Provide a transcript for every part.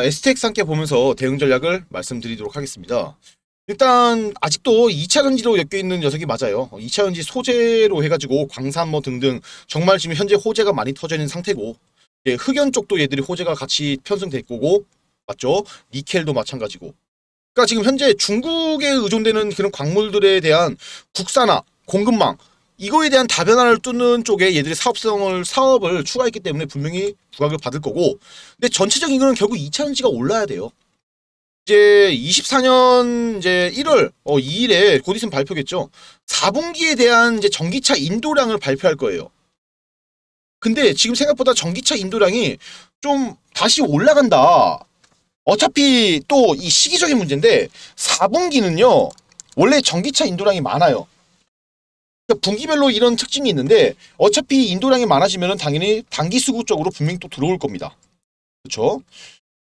STX 함께 보면서 대응 전략을 말씀드리도록 하겠습니다. 일단 아직도 2차전지로 엮여있는 녀석이 맞아요. 2차전지 소재로 해가지고 광산 뭐 등등 정말 지금 현재 호재가 많이 터져있는 상태고 예, 흑연 쪽도 얘들이 호재가 같이 편성될 거고 맞죠? 니켈도 마찬가지고 그러니까 지금 현재 중국에 의존되는 그런 광물들에 대한 국산화, 공급망 이거에 대한 다변화를 뚫는 쪽에 얘들이 사업성을 사업을 추가했기 때문에 분명히 부각을 받을 거고 근데 전체적인 거는 결국 2차전지가 올라야 돼요. 이제 24년 이제 1월 어, 2일에 곧 있으면 발표겠죠. 4분기에 대한 이제 전기차 인도량을 발표할 거예요. 근데 지금 생각보다 전기차 인도량이 좀 다시 올라간다. 어차피 또 이 시기적인 문제인데 4분기는요. 원래 전기차 인도량이 많아요. 그러니까 분기별로 이런 특징이 있는데 어차피 인도량이 많아지면 당연히 단기 수급 쪽으로 분명히 또 들어올 겁니다. 그렇죠?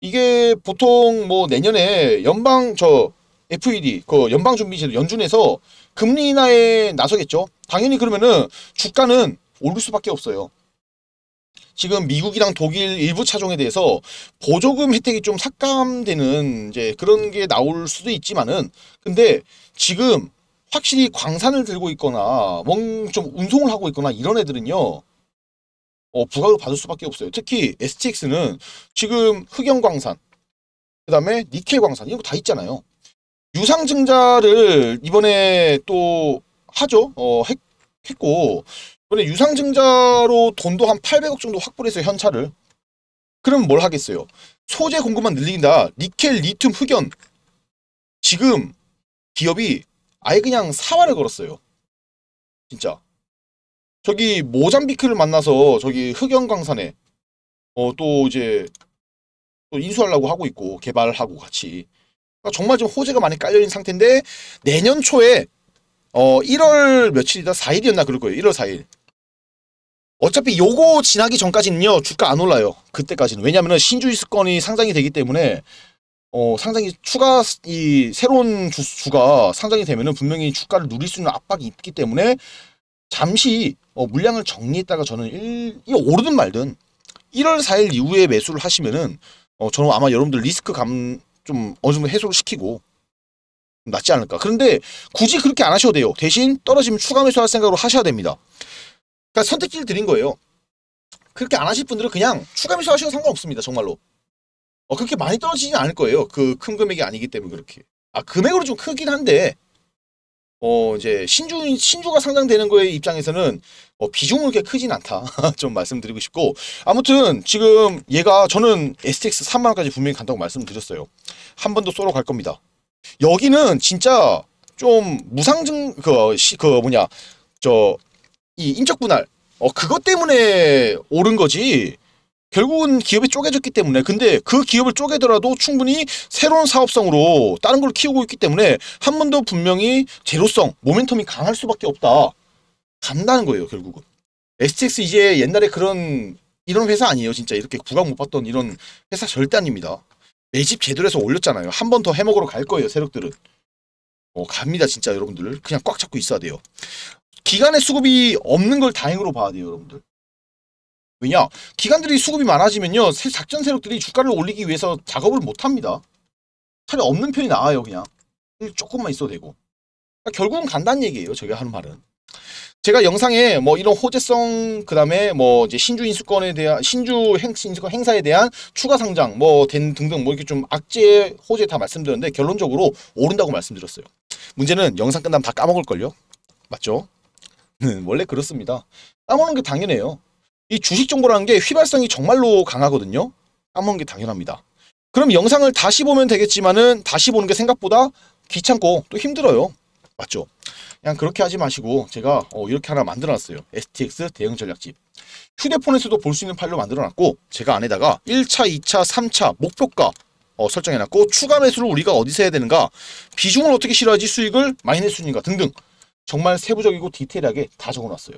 이게 보통 뭐 내년에 연방 저 FED 그 연방준비제도 연준에서 금리 인하에 나서겠죠. 당연히 그러면은 주가는 오를 수밖에 없어요. 지금 미국이랑 독일 일부 차종에 대해서 보조금 혜택이 좀 삭감되는 이제 그런 게 나올 수도 있지만은 근데 지금 확실히 광산을 들고 있거나 뭔 좀 운송을 하고 있거나 이런 애들은요. 어, 부각을 받을 수밖에 없어요. 특히 STX는 지금 흑연광산, 그 다음에 니켈광산 이런 거 다 있잖아요. 유상증자를 이번에 또 하죠. 어, 했, 했고 이번에 유상증자로 돈도 한 800억 정도 확보를 해서 현찰을. 그럼 뭘 하겠어요? 소재 공급만 늘린다. 니켈, 리튬, 흑연. 지금 기업이 아예 그냥 사활을 걸었어요. 진짜. 저기 모잠비크를 만나서 저기 흑연광산에 어또 이제 또 인수하려고 하고 있고 개발하고 같이 그러니까 정말 지 호재가 많이 깔려있는 상태인데 내년 초에 어 1월 며칠이다 4일이었나 그럴 거예요 1월 4일 어차피 요거 지나기 전까지는요 주가 안 올라요 그때까지는 왜냐면은 신주이수권이 상장이 되기 때문에 어, 상장이 추가 이 새로운 주, 가 상장이 되면은 분명히 주가를 누릴 수 있는 압박이 있기 때문에 잠시 어, 물량을 정리했다가 저는 일, 이 오르든 말든 1월 4일 이후에 매수를 하시면은 어, 저는 아마 여러분들 리스크 감 좀 어느 정도 해소를 시키고 낫지 않을까. 그런데 굳이 그렇게 안 하셔도 돼요. 대신 떨어지면 추가 매수할 생각으로 하셔야 됩니다. 그러니까 선택지를 드린 거예요. 그렇게 안 하실 분들은 그냥 추가 매수하셔도 상관없습니다. 정말로. 어, 그렇게 많이 떨어지진 않을 거예요. 그 큰 금액이 아니기 때문에 그렇게. 아, 금액으로 좀 크긴 한데, 어, 이제, 신주, 신주가 상장되는거에 입장에서는, 어, 비중은 그렇게 크진 않다. 좀 말씀드리고 싶고. 아무튼, 지금 얘가, 저는 STX 3만원까지 분명히 간다고 말씀드렸어요. 한 번 더 쏘러 갈 겁니다. 여기는 진짜 좀 무상증, 그, 시, 그 뭐냐, 저, 이 인적분할. 어, 그것 때문에 오른 거지. 결국은 기업이 쪼개졌기 때문에 근데 그 기업을 쪼개더라도 충분히 새로운 사업성으로 다른 걸 키우고 있기 때문에 한 번 더 분명히 제로성, 모멘텀이 강할 수밖에 없다. 간다는 거예요 결국은. STX 이제 옛날에 그런 이런 회사 아니에요 진짜 이렇게 구강못 봤던 이런 회사 절대 아닙니다. 매집 제대로 해서 올렸잖아요. 한 번 더 해먹으러 갈 거예요 세력들은. 어, 갑니다 진짜 여러분들. 그냥 꽉 잡고 있어야 돼요. 기간의 수급이 없는 걸 다행으로 봐야 돼요 여러분들. 왜냐? 기관들이 수급이 많아지면요. 작전 세력들이 주가를 올리기 위해서 작업을 못합니다. 차라리 없는 편이 나아요. 그냥. 조금만 있어도 되고. 그러니까 결국은 간단 얘기예요. 제가 하는 말은. 제가 영상에 뭐 이런 호재성 그다음에 뭐 이제 신주 인수권에 대한 신주 행 인수권 행사에 대한 추가 상장 뭐 된 등등 뭐 이렇게 좀 악재 호재 다 말씀드렸는데 결론적으로 오른다고 말씀드렸어요. 문제는 영상 끝나면 다 까먹을 걸요. 맞죠? 네, 원래 그렇습니다. 까먹는 게 당연해요. 이 주식 정보라는 게 휘발성이 정말로 강하거든요. 까먹는 게 당연합니다. 그럼 영상을 다시 보면 되겠지만은 다시 보는 게 생각보다 귀찮고 또 힘들어요. 맞죠? 그냥 그렇게 하지 마시고 제가 어 이렇게 하나 만들어놨어요. STX 대응 전략집. 휴대폰에서도 볼 수 있는 파일로 만들어놨고 제가 안에다가 1차, 2차, 3차 목표가 어, 설정해놨고 추가 매수를 우리가 어디서 해야 되는가 비중을 어떻게 실어야지 수익을 마이너스 순위가 등등 정말 세부적이고 디테일하게 다 적어놨어요.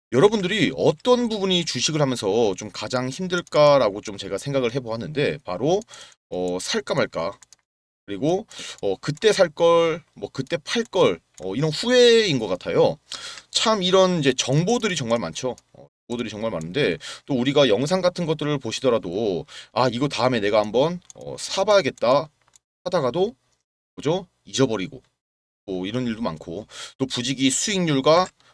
여러분들이 어떤 부분이 주식을 하면서 좀 가장 힘들까라고 좀 제가 생각을 해보았는데 바로 어, 살까 말까 그리고 어, 그때 살 걸 뭐 그때 팔걸 어, 이런 후회인 것 같아요. 참 이런 이제 정보들이 정말 많죠. 어, 정보들이 정말 많은데 또 우리가 영상 같은 것들을 보시더라도 아 이거 다음에 내가 한번 어, 사봐야겠다 하다가도 그죠 잊어버리고 또 뭐 이런 일도 많고 또 부지기 수익률과